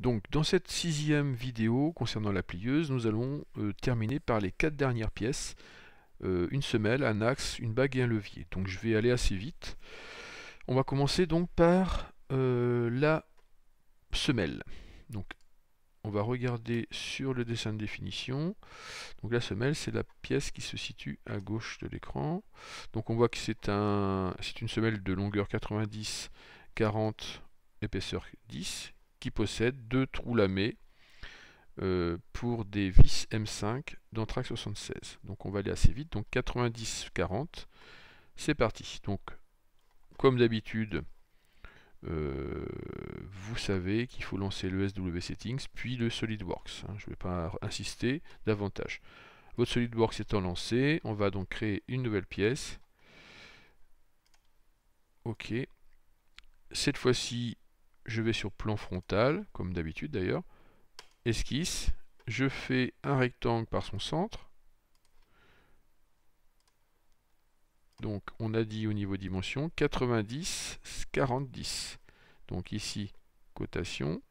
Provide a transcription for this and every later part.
Donc dans cette sixième vidéo concernant la plieuse, nous allons euh, terminer par les quatre dernières pièces. Euh, une semelle, un axe, une bague et un levier. Donc je vais aller assez vite. On va commencer donc par euh, la semelle. Donc on va regarder sur le dessin de définition. Donc la semelle, c'est la pièce qui se situe à gauche de l'écran. Donc on voit que c'est un, une semelle de longueur 90, 40, épaisseur 10, qui possède deux trous lamés euh, pour des vis M5 dans 76. Donc on va aller assez vite. Donc 90-40, c'est parti. Donc comme d'habitude, euh, vous savez qu'il faut lancer le SW Settings puis le SolidWorks. Hein. je ne vais pas insister davantage. Votre SolidWorks étant lancé, on va donc créer une nouvelle pièce. Ok. Cette fois-ci, je vais sur plan frontal, comme d'habitude d'ailleurs, esquisse, je fais un rectangle par son centre. Donc on a dit au niveau dimension 90, 40, Donc ici, cotation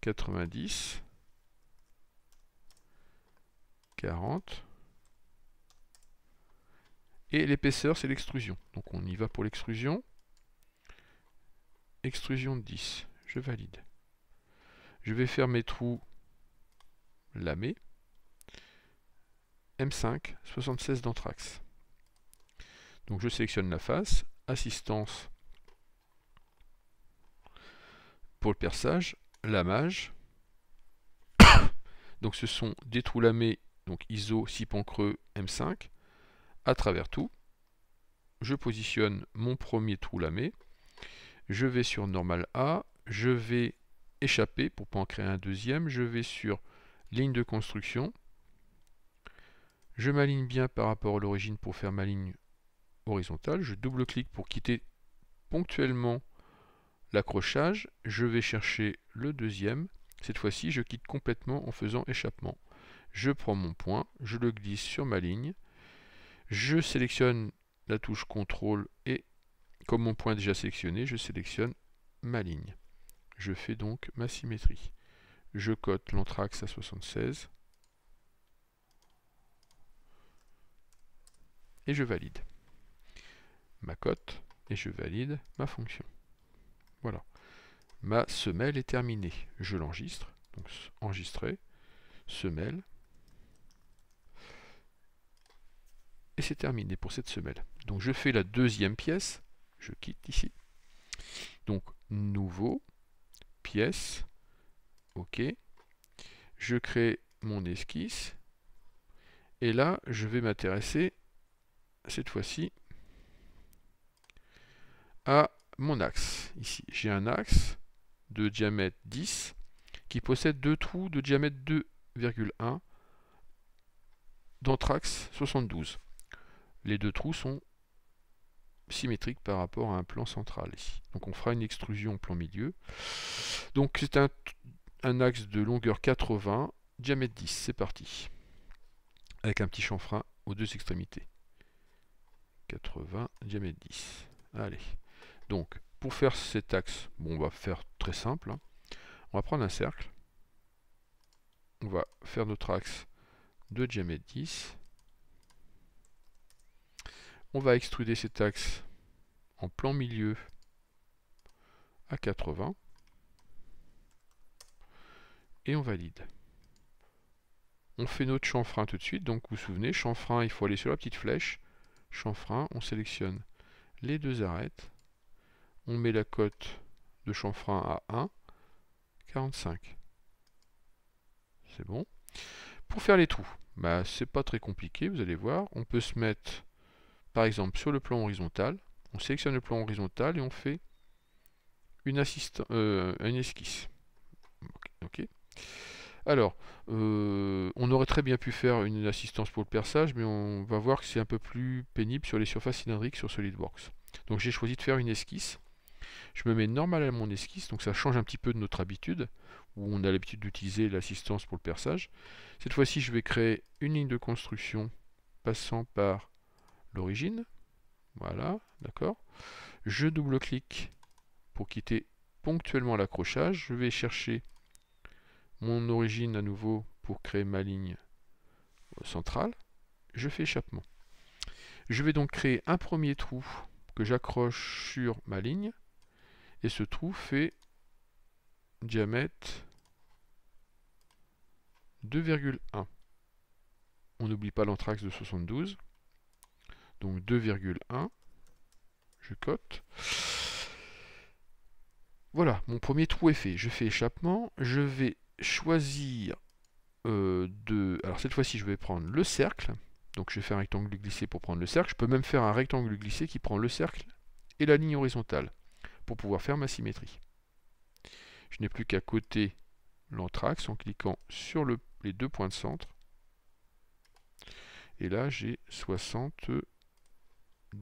90, 40. Et l'épaisseur, c'est l'extrusion. Donc on y va pour l'extrusion. Extrusion de 10. Je valide. Je vais faire mes trous lamés. M5, 76 d'anthrax. Donc je sélectionne la face, assistance pour le perçage, lamage. donc ce sont des trous lamés, donc ISO, 6 pans creux, M5, à travers tout. Je positionne mon premier trou lamé je vais sur normal A, je vais échapper pour ne pas en créer un deuxième, je vais sur ligne de construction, je m'aligne bien par rapport à l'origine pour faire ma ligne horizontale, je double-clique pour quitter ponctuellement l'accrochage, je vais chercher le deuxième, cette fois-ci je quitte complètement en faisant échappement. Je prends mon point, je le glisse sur ma ligne, je sélectionne la touche CTRL et comme mon point est déjà sélectionné, je sélectionne ma ligne. Je fais donc ma symétrie. Je cote l'anthrax à 76. Et je valide ma cote et je valide ma fonction. Voilà. Ma semelle est terminée. Je l'enregistre. Donc enregistrer, semelle. Et c'est terminé pour cette semelle. Donc je fais la deuxième pièce je quitte ici. Donc, nouveau, pièce, OK. Je crée mon esquisse. Et là, je vais m'intéresser, cette fois-ci, à mon axe. Ici, j'ai un axe de diamètre 10 qui possède deux trous de diamètre 2,1 d'anthrax 72. Les deux trous sont symétrique par rapport à un plan central ici. Donc on fera une extrusion plan milieu. Donc c'est un, axe de longueur 80, diamètre 10, c'est parti. Avec un petit chanfrein aux deux extrémités. 80, diamètre 10. Allez. Donc pour faire cet axe, bon, on va faire très simple. Hein. On va prendre un cercle. On va faire notre axe de diamètre 10. On va extruder cet axe en plan milieu à 80 et on valide. On fait notre chanfrein tout de suite, donc vous vous souvenez, chanfrein, il faut aller sur la petite flèche, chanfrein, on sélectionne les deux arêtes, on met la cote de chanfrein à 1, 45. C'est bon. Pour faire les trous, bah, c'est pas très compliqué, vous allez voir, on peut se mettre par exemple, sur le plan horizontal, on sélectionne le plan horizontal et on fait une, euh, une esquisse. Alors, euh, on aurait très bien pu faire une assistance pour le perçage, mais on va voir que c'est un peu plus pénible sur les surfaces cylindriques sur SolidWorks. Donc j'ai choisi de faire une esquisse. Je me mets normal à mon esquisse, donc ça change un petit peu de notre habitude, où on a l'habitude d'utiliser l'assistance pour le perçage. Cette fois-ci, je vais créer une ligne de construction passant par l'origine. Voilà, d'accord. Je double-clique pour quitter ponctuellement l'accrochage. Je vais chercher mon origine à nouveau pour créer ma ligne centrale. Je fais échappement. Je vais donc créer un premier trou que j'accroche sur ma ligne. Et ce trou fait diamètre 2,1. On n'oublie pas l'anthrax de 72 donc 2,1. Je cote. Voilà, mon premier trou est fait. Je fais échappement. Je vais choisir euh, de... Alors cette fois-ci, je vais prendre le cercle. Donc je vais faire un rectangle glissé pour prendre le cercle. Je peux même faire un rectangle glissé qui prend le cercle et la ligne horizontale pour pouvoir faire ma symétrie. Je n'ai plus qu'à coter l'entraxe en cliquant sur les deux points de centre. Et là, j'ai 60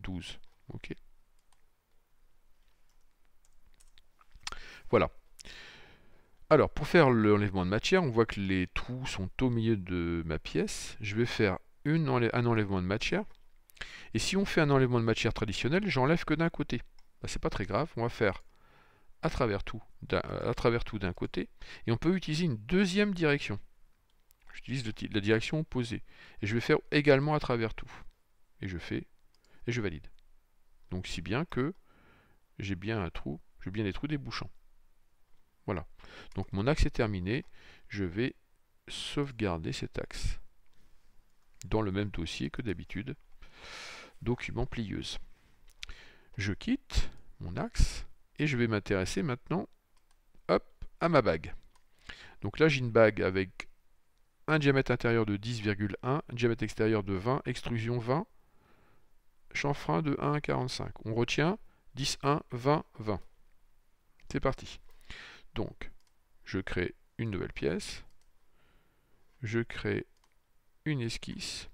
12. Ok. Voilà. Alors, pour faire l'enlèvement de matière, on voit que les trous sont au milieu de ma pièce. Je vais faire une un enlèvement de matière. Et si on fait un enlèvement de matière traditionnel, j'enlève que d'un côté. Bah, c'est pas très grave, on va faire euh, à travers tout d'un côté. Et on peut utiliser une deuxième direction. J'utilise la direction opposée. Et je vais faire également à travers tout. Et je fais et je valide. Donc si bien que j'ai bien un trou, j'ai bien des trous débouchants. Voilà. Donc mon axe est terminé, je vais sauvegarder cet axe dans le même dossier que d'habitude, document plieuse. Je quitte mon axe et je vais m'intéresser maintenant hop, à ma bague. Donc là j'ai une bague avec un diamètre intérieur de 10,1, diamètre extérieur de 20, extrusion 20, chanfrein de 1 à 45. On retient 10, 1, 20, 20. C'est parti. Donc, je crée une nouvelle pièce. Je crée une esquisse.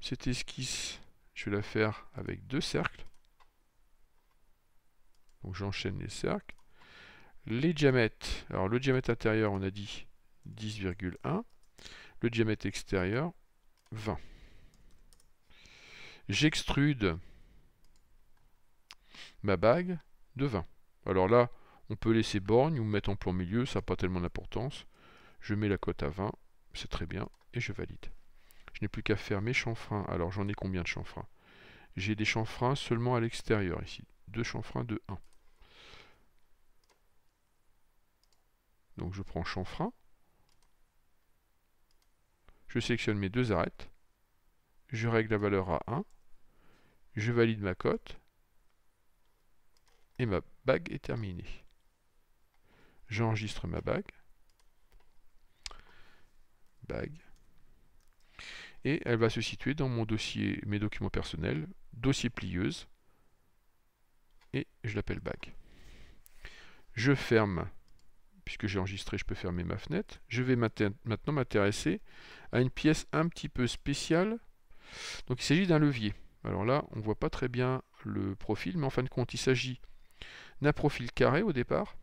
Cette esquisse, je vais la faire avec deux cercles. Donc j'enchaîne les cercles. Les diamètres. Alors le diamètre intérieur, on a dit 10,1. Le diamètre extérieur, 20 j'extrude ma bague de 20. Alors là, on peut laisser borgne ou mettre en plan milieu, ça n'a pas tellement d'importance. Je mets la cote à 20, c'est très bien, et je valide. Je n'ai plus qu'à faire mes chanfreins. Alors j'en ai combien de chanfreins J'ai des chanfreins seulement à l'extérieur ici. Deux chanfreins de 1. Donc je prends chanfrein. Je sélectionne mes deux arêtes. Je règle la valeur à 1. Je valide ma cote. Et ma bague est terminée. J'enregistre ma bague. Bague. Et elle va se situer dans mon dossier, mes documents personnels, dossier plieuse. Et je l'appelle bague. Je ferme puisque j'ai enregistré, je peux fermer ma fenêtre. Je vais maintenant m'intéresser à une pièce un petit peu spéciale. Donc il s'agit d'un levier. Alors là, on ne voit pas très bien le profil, mais en fin de compte, il s'agit d'un profil carré au départ,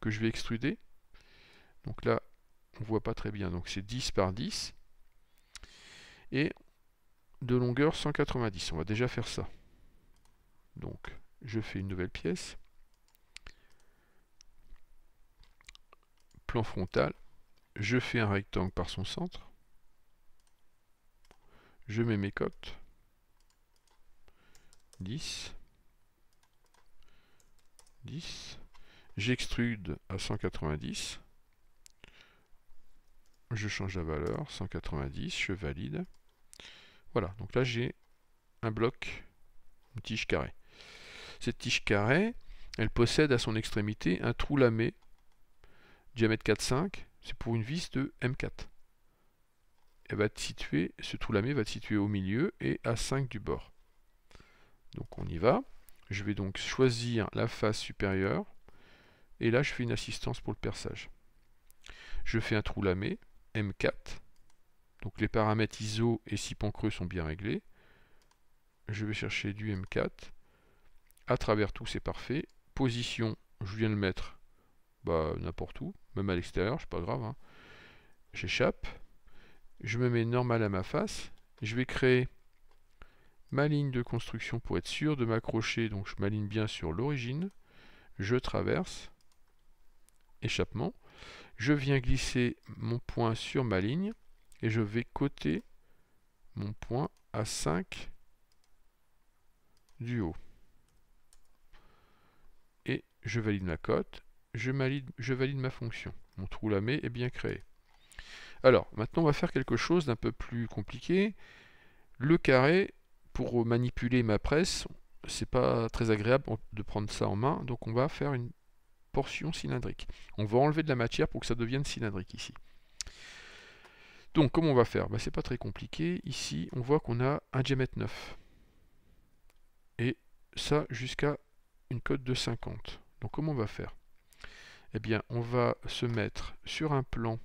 que je vais extruder. Donc là, on ne voit pas très bien, donc c'est 10 par 10. Et de longueur 190, on va déjà faire ça. Donc, je fais une nouvelle pièce. Plan frontal, je fais un rectangle par son centre. Je mets mes cotes. 10, 10. J'extrude à 190. Je change la valeur, 190, je valide. Voilà, donc là j'ai un bloc, une tige carrée. Cette tige carrée, elle possède à son extrémité un trou lamé, diamètre 4,5, c'est pour une vis de M4. Elle va ce trou lamé va être situé au milieu et à 5 du bord. Donc on y va. Je vais donc choisir la face supérieure. Et là, je fais une assistance pour le perçage. Je fais un trou lamé, M4. Donc les paramètres ISO et pan creux sont bien réglés. Je vais chercher du M4. À travers tout, c'est parfait. Position, je viens le mettre bah, n'importe où, même à l'extérieur, c'est pas grave. Hein. J'échappe. Je me mets normal à ma face. Je vais créer ma ligne de construction pour être sûr de m'accrocher, donc je m'aligne bien sur l'origine, je traverse, échappement, je viens glisser mon point sur ma ligne et je vais coter mon point à 5 du haut. Et je valide ma cote, je, valide, je valide ma fonction. Mon trou lamé est bien créé. Alors, maintenant on va faire quelque chose d'un peu plus compliqué. Le carré, pour manipuler ma presse, c'est pas très agréable de prendre ça en main, donc on va faire une portion cylindrique. On va enlever de la matière pour que ça devienne cylindrique ici. Donc comment on va faire bah, C'est pas très compliqué. Ici, on voit qu'on a un diamètre 9. Et ça jusqu'à une cote de 50. Donc comment on va faire Eh bien, on va se mettre sur un plan.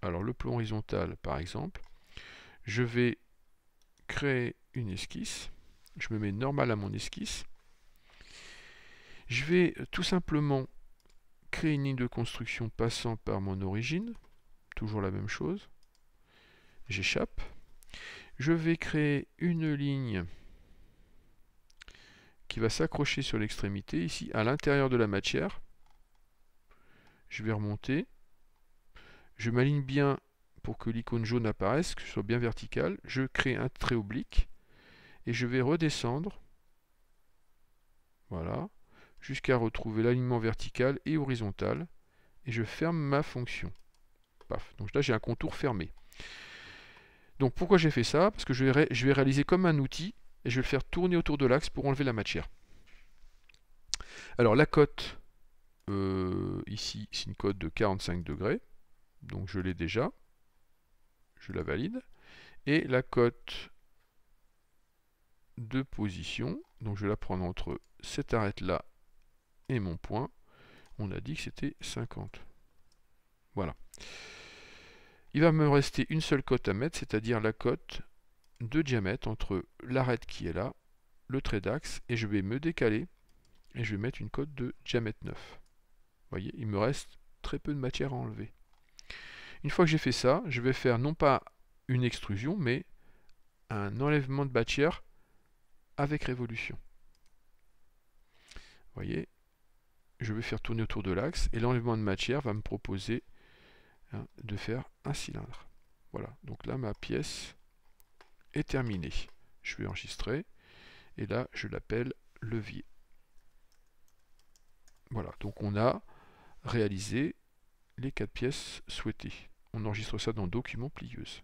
Alors le plan horizontal, par exemple. Je vais créer une esquisse. Je me mets normal à mon esquisse. Je vais tout simplement créer une ligne de construction passant par mon origine. Toujours la même chose. J'échappe. Je vais créer une ligne qui va s'accrocher sur l'extrémité, ici à l'intérieur de la matière. Je vais remonter. Je m'aligne bien pour que l'icône jaune apparaisse, que ce soit bien vertical, je crée un trait oblique et je vais redescendre, voilà, jusqu'à retrouver l'alignement vertical et horizontal et je ferme ma fonction. Paf, donc là j'ai un contour fermé. Donc pourquoi j'ai fait ça Parce que je vais, réaliser comme un outil et je vais le faire tourner autour de l'axe pour enlever la matière. Alors la cote, euh, ici c'est une cote de 45 degrés, donc je l'ai déjà je la valide. Et la cote de position, donc je la prendre entre cette arête-là et mon point. On a dit que c'était 50. Voilà. Il va me rester une seule cote à mettre, c'est-à-dire la cote de diamètre entre l'arête qui est là, le trait d'axe, et je vais me décaler, et je vais mettre une cote de diamètre 9. Vous voyez, il me reste très peu de matière à enlever. Une fois que j'ai fait ça, je vais faire non pas une extrusion, mais un enlèvement de matière avec révolution. Vous voyez, je vais faire tourner autour de l'axe et l'enlèvement de matière va me proposer hein, de faire un cylindre. Voilà, donc là ma pièce est terminée. Je vais enregistrer et là je l'appelle levier. Voilà, donc on a réalisé les quatre pièces souhaitées. On enregistre ça dans document Plieuse.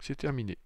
C'est terminé.